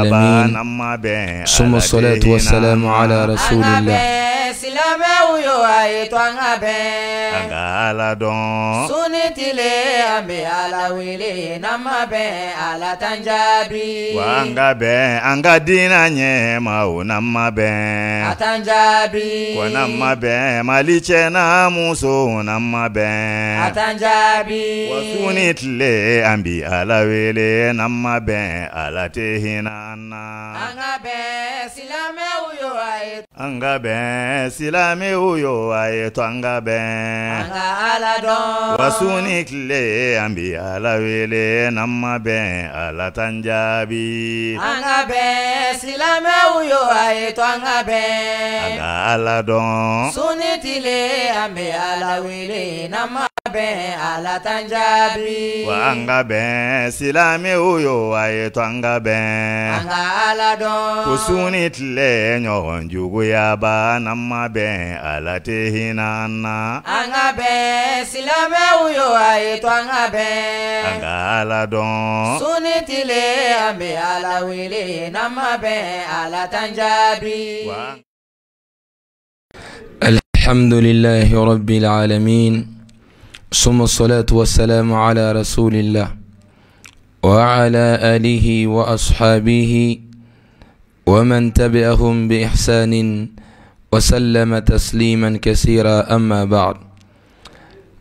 العالمين ثم الصلاة والسلام على رسول الله silamɛw yo a ye to an ka an ka ala dɔn. suni tile an bɛ ala wele n'an ma bɛn ala t'an jaabi. wa an ka bɛn an ka diinɛ ɲɛ ma o n'an ma bɛn. a t'an jaabi. n'an ma bɛn mali cɛ n'a muso n'an ma bɛn. a t'an jaabi. wa suni tile an bɛ ala wele n'an ma bɛn ala tɛ hinɛ. an na an ka bɛn silamɛw yo a ye an ka bɛn silamɛw yo a to an ka bɛn an ka ala dɔn wasu ni tile an ala wele n'an ma bɛn ala t'an jaabi an ka to an ka bɛn an ka ala dɔn su tile an ala wele n'an bɛn a la tan jaabi. wa an ka bɛn silamɛ o yo a ye to an ka bɛn. an ka ala dɔn. ko sun ni tile ɲɔgɔn juguyaba n'an ma bɛn ala tɛ hinɛ an na. an ka bɛn silamɛ o yo a ye to an ka bɛn. an ka ala dɔn. sun ni tile an bɛ ala wele n'an ma bɛn a la tan jaabi. الحمد لله رب العالمين ثم الصلاة والسلام على رسول الله وعلى آله وأصحابه ومن تبعهم بإحسان وسلم تسليما كثيرا أما بعد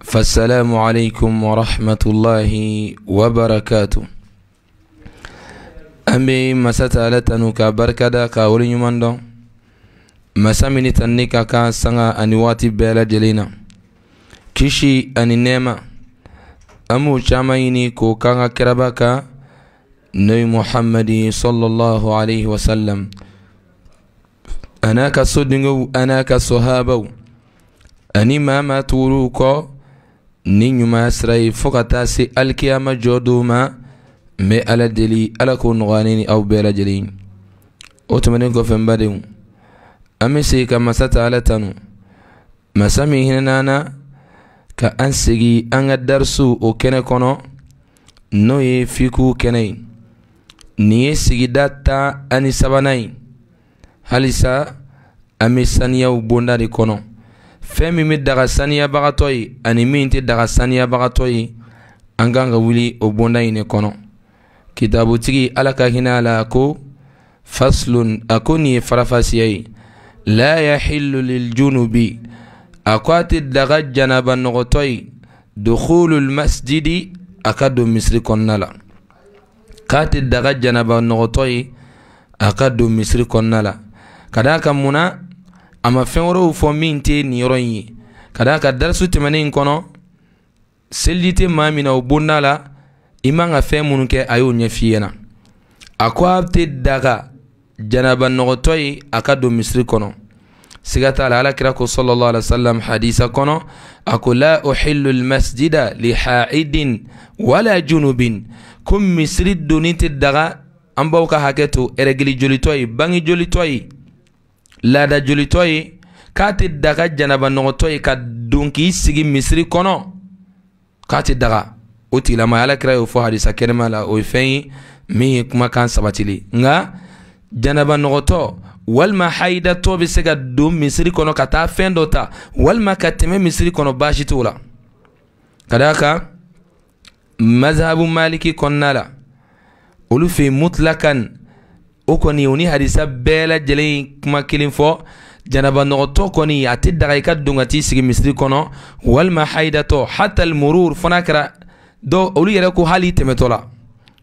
فالسلام عليكم ورحمة الله وبركاته أمي مساتا لتنك بركدا كاولي يمندو مسامني تنك كان سنة أنواتي بلا جلينا kisi ani nɛɛma an b'o caman ɲini k'o k'an ka nabi muhamadi sallallahu alaihi wasallam a n'a ka sodingow a ani mama maa tugur'u kɔ ni ɲuman sira ye se alikiyama jɔ dow ala deli ala k'o nɔgɔya ne ni aw bɛɛ lajɛlen o tɛmɛnin kɔfɛ n ka masa ala tanu masa min ka an segi an ka darisu o kɛnɛ kɔnɔ n'o ye fiku kɛnɛ ye nin ye sigida tan ani sabanan ye halisa an be saniyaw bonda de kɔnɔ fɛɛn min be daga saniyabagatɔ ye ani min tɛ daga saniyabagatɔ ye an kan ka wuli o bonda ɲi ne kɔnɔ kitabutigi ala ka hinɛ a la a ko faslun a ko nin ye farafasiya ye la yahilu liljunubi akwati daga janaba nɔgɔtɔ ye dukhulul masjidi a ka don misiri kɔnɔna la k'a daga janaba nɔgɔtɔ ye a ka don misiri kɔnɔna la ka d'a kan munna a ma fɛn wɛrɛw fɔ min tɛ nin yɔrɔ in ye ka daa ka darasu tɛmɛnen kɔnɔ seliji tɛ maa min na o bonda la i man ka fɛn minnu kɛ a y'o ɲɛf'i ɲɛna a ko a tɛ daga janaba nɔgɔtɔ ye a ka don misiri kɔnɔ siga t'a la ala kira ko sallallahu alaihi wasallam hadisa kɔnɔ a ko la uhillu almasjida li haidin wala junubin ko misiri doni tɛ daga an baw ka hakɛ to ɛrɛgili jolitɔ ye bange jolitɔ ye laada jolitɔ ye k'a tɛ daga janaba nɔgɔtɔ ye ka don k'i sigi misiri kɔnɔ k'a tɛ daga o tigilama ala kira y'o fɔ hadisa kɛnɛma la o ye fɛn ye min ye kumakan sabatili nka janaba nɔgɔtɔ walima hayidatɔ bɛ se ka don misiri kɔnɔ ka taa fɛn dɔ ta walima ka tɛmɛ misiri kɔnɔ baasi t'o la ka d'a kan mazhabu maliki kɔnɔna la olu fɛ mutlakan o kɔni o ni hadisa bɛɛ lajɛlen kuma kelen fɔ janaba nɔgɔtɔ kɔni a tɛ daga i ka don ka t'i sigi misiri kɔnɔ walima hayidatɔ hatal murur fana kɛra dɔw olu yɛrɛ ko hali tɛmɛtɔ la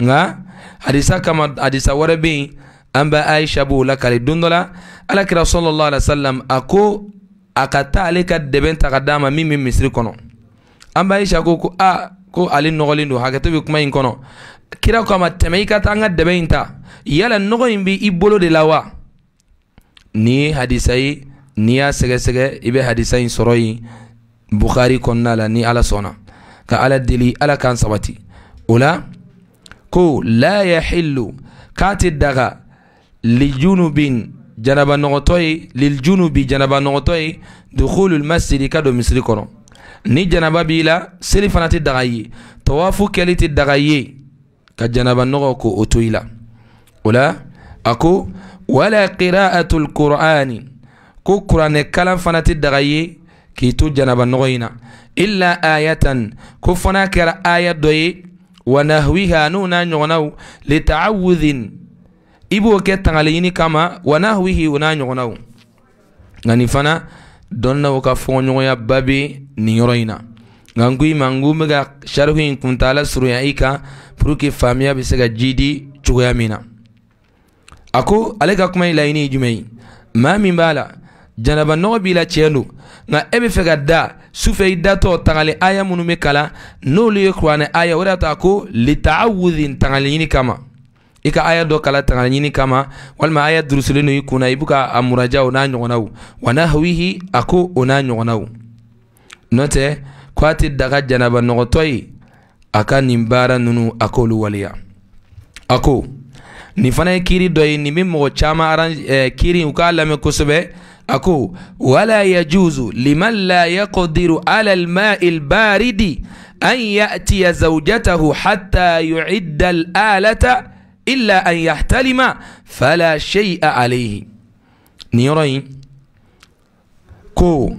nka hadisa kama hadisa wɛrɛ bɛ yen an bɛ aisha b'o lakali don dɔ la alakira sɔlɔlɔ alayhi a ko a ka taa ale ka dɛbɛn ta ka d'a ma min bɛ misiri kɔnɔ an bɛ aisha ko ko a ah, ko ale nɔgɔlen don hakɛto bɛ kuma in kɔnɔ kira ko a ma tɛmɛ i ka taa an ka dɛbɛn in ta yala nɔgɔ in bɛ i bolo de la wa ni ye hadisa ye n'i y'a sɛgɛsɛgɛ i bɛ hadisa in sɔrɔ yen bukari kɔnɔna la ni ala sɔnna ka ala deli ala k'an sabati o la ko la yahillu k'a tɛ daga لجنوب جنبا نغطوي للجنوب جنبا نغطوي دخول المسجد كادو مصري كورو ني جنبا بيلا سلفنا تدغايي توافو كالي تدغايي كجنبا نغوكو أتويلا ولا أكو ولا قراءة القرآن كو قرآن كلام فنا تدغايي كي تو جنبا نغوينا إلا آية كو فنا كرا آية دوي ونهويها نونا نغنو لتعوذ i b'o kɛ tangali kama wa nahwihi o n'a ɲɔgɔnnaw nka nin fana donna waka fonyo bɛ babi ni in ngangui mangu n ko i ma n ko n bɛ ka sarihu in kuntaala surunya i kan pour que faamuya bɛ se ka ji di kuma in laɲini ye jumɛn ye janaba nɔgɔ bila chenu tiɲɛ ebe fega da sufɛ i datɔ tangali aya minnu bɛ kalan n'olu ye kuranɛ aya o de litaawudhi tangali ɲini kama i ka aya dɔ kala tanga ɲini kama walima aya durusilen i kunna i buka a muraja o n'a ɲɔgɔnnaw wa nahwihi a ko o n'a ɲɔgɔnnaw nɔ tɛ ko a tɛ daga janaba nɔgɔtɔ ye a ka nin baara ninnu a k'olu waleya a ko nin fana ye kiiri dɔ ye nin bɛ mɔgɔ caman eh, kiiri u k'a lamɛn kosɛbɛ a ko wala yajuzu liman la yaqdiru ala alma'i albaridi an ya'tiya zawjatahu hatta yu'idda al'alata إلا أن يحتلم فلا شيء عليه نيري كو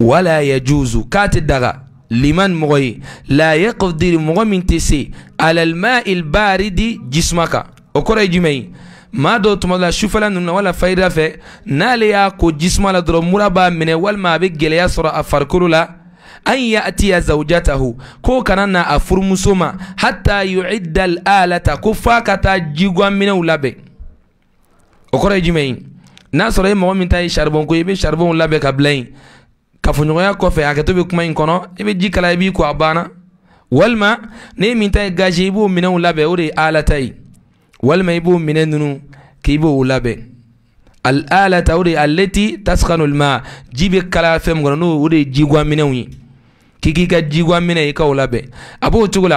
ولا يجوز كات الدغا لمن مغي لا يقدر مغمين تسي على الماء البارد جسمك وكرة جمعي ما دو تمضى شوفلا نونا ولا فايدة في ناليا كو جسمالا درو مرابا من والما بيك جليا سرا أفاركولو an ya'tiya zaujatahu ko kana na a furumuso ma hatta yu'idda al'alata ko f'a ka ta jigwan minɛw labɛn o kɔrɔ ye jumɛn ye n'a sɔrɔ e mɔgɔ min ta ye charbon ko ye i bɛ charbon labɛn ka bila yen kafoɲɔgɔnya kɔfɛ a hakɛto bɛ kuma in kɔnɔ i e bɛ ji kala i e b'i ko a banna walima ne min ta ye gaze i b'o minɛw labɛn o de ye alata ye walima i b'o minɛ ninnu k'i b'o labɛn al'alata o de ye aleti taskanulma ji bɛ kalaya fɛn min kɔnɔ n'o o de ye jigwan ye k'i ka jiwa minɛ i ka o labɛn a b'o cogo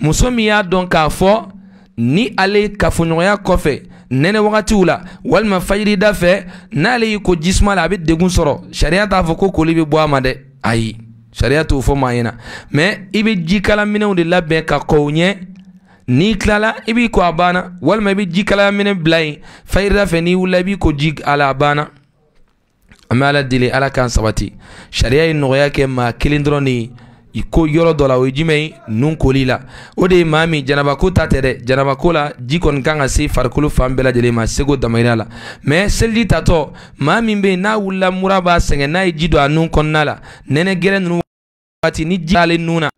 muso min y'a dɔn k'a fɔ ni ale kafoɲɔgɔnya kɔfɛ nɛnɛ wagatiw la walima fajirida fɛ n'ale y'i ko jisuma la a degun sɔrɔ sariya t'a fɔ ko koli bɔ ma dɛ ayi sariya t'o fɔ maa ɲɛna mɛ i bɛ jikalaminɛw de labɛn ka kɔ o ɲɛ n'i tilala i b'i ko a banna walima i bɛ jikalaminɛ bila n'i wulila i b'i ko ji an bɛ ala deli ala k'an sabati sariya ye nɔgɔya kɛ ma kelen dɔrɔn ni i ko yɔrɔ dɔ la o ye jumɛn ye nun koli la o de ye maa min janabako ta tɛ dɛ janabako la ji kɔni kan ka se farikolo fan bɛɛ lajɛlen ma seko damayira la mɛ seliji tatɔ maa min bɛ yen n'a wulila mura b'a sɛgɛn n'a ye ji don a nun kɔnɔna la nɛnɛ gɛrɛ nunu wati ni ji ale nun na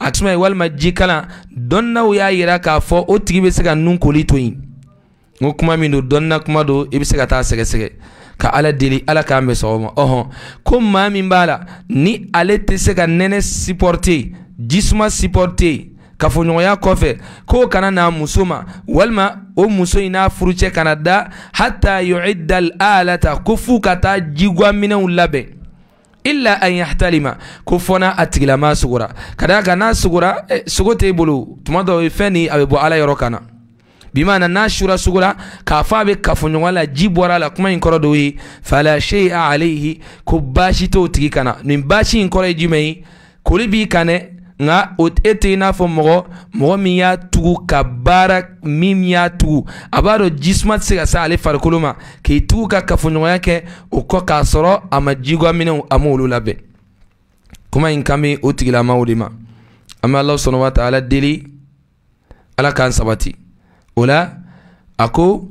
a tuma ye walima jikalan dɔnnaw y'a yira k'a fɔ o tigi bɛ se ka nun koli to yen n ko kuma min don dɔnna kuma don i be se ka taa sɛgɛsɛgɛ ka ala deli ala k'an bɛ sɔgɔma ɔhɔn ko maa min b'a la ni ale tɛ se ka nɛnɛ supporter jisuma supporter kafoɲɔgɔnya kɔfɛ k'o kana n'a muso ma walima o muso yi n'a furucɛ kana da hata yu'idda al'alata ko fuu ka taa jiguaminɛw labɛn illa an yahtalima ko fɔ a tigilama sogora ka d'a kan n'a sogora sogo t'e bolo tuma dɔw fɛn nin a bɛ bɔ ala yɔrɔ kana bimana n'a sura sugu k'a fɔ a bɛ kafoɲɔgɔnya la ji bɔra a la kuma in kɔrɔ dɔw ye fala shay'a alayhi ko baasi t'o tigi kana nin baasi in kɔrɔ ye jumɛn ye koli b'i kan dɛ nka o e tɛ i n'a fɔ mɔgɔ mɔgɔ min y'a tugu ka baara min y'a tugu a b'a dɔn jisuma tɛ se ka se ale farikolo ma k'i tugu ka kafoɲɔgɔnya kɛ o kɔ k'a sɔrɔ a ma jiguaminɛw a m'olu labɛn kuma in kan bɛ o tigilamaw de ma an bɛ ala sɔnna wa taala deli ala k'an sabati ولا اكو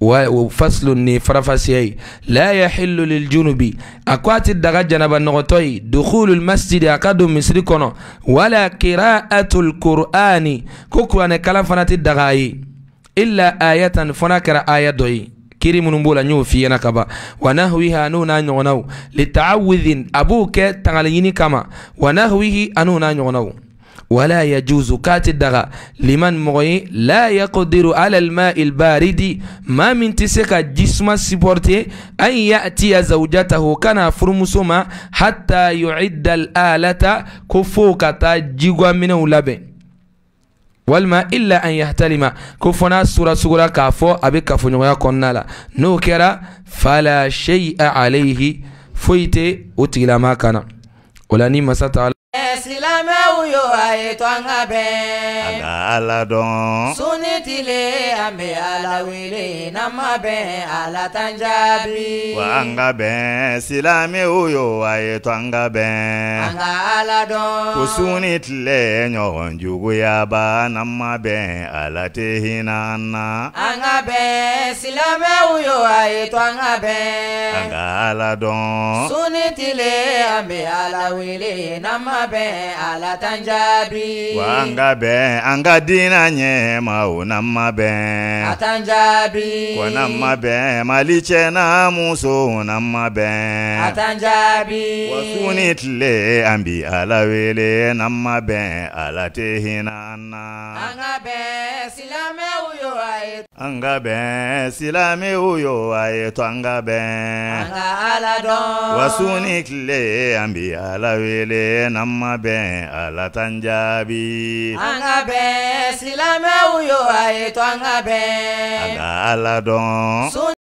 وفصل النفرفسي لا يحل للجنوب اكوات الدغجنا بنغتوي دخول المسجد اكادو مسركون ولا قراءه القران كوكو انا كلام فنات الدغاي الا ايه فنكر ايه دوي كريم نمبولا نيو في نكبا ونهويها نونا نونو لتعوذ ابوك تغاليني كما ونهويه انونا نونو ولا يجوز كاتد دغا لمن مغي لا يقدر على الماء البارد ما من تسكا جسم سبورتي أن يأتي زوجته كان فرمسما حتى يعد الآلة كفوكة جيغوا منه لبن walima illa an yahtalima ko fɔ n'a sura sugura k'a fɔ a bɛ kafoɲɔgɔnya kɔnɔna la n'o kɛra fala shay'a alayhi foyi tɛ o tigilama kan na o la ni masa taala silamɛw yo a ye to an ka bɛn. an ka ala dɔn. Sile ambe ala wele na mabe ala tanjabi jaabi. wa an ka bɛn silamɛw yo a ye to ala don Kusuni tle nyo njugu ya ba na mabe ala tehina anna an na. an ka bɛn silamɛw yo a ye ala don Suni tle ambe ala wele na mabe ala tanjabi jaabi. wa an ka nye mauna nama bɛn. a t'an ko nama bɛn mali n'a muso nama bɛn. a t'an jaabi. wa su ni tile ala wele nama ala tɛ hinɛ an na. an an ka bɛn silamɛw yo a ye to an ka bɛn an ka ala dɔn wasu ni tile an bi ala wele n'an ma bɛn ala t'an jaabi an ka bɛn silamɛw yo a ye to an ka bɛn an ka ala dɔn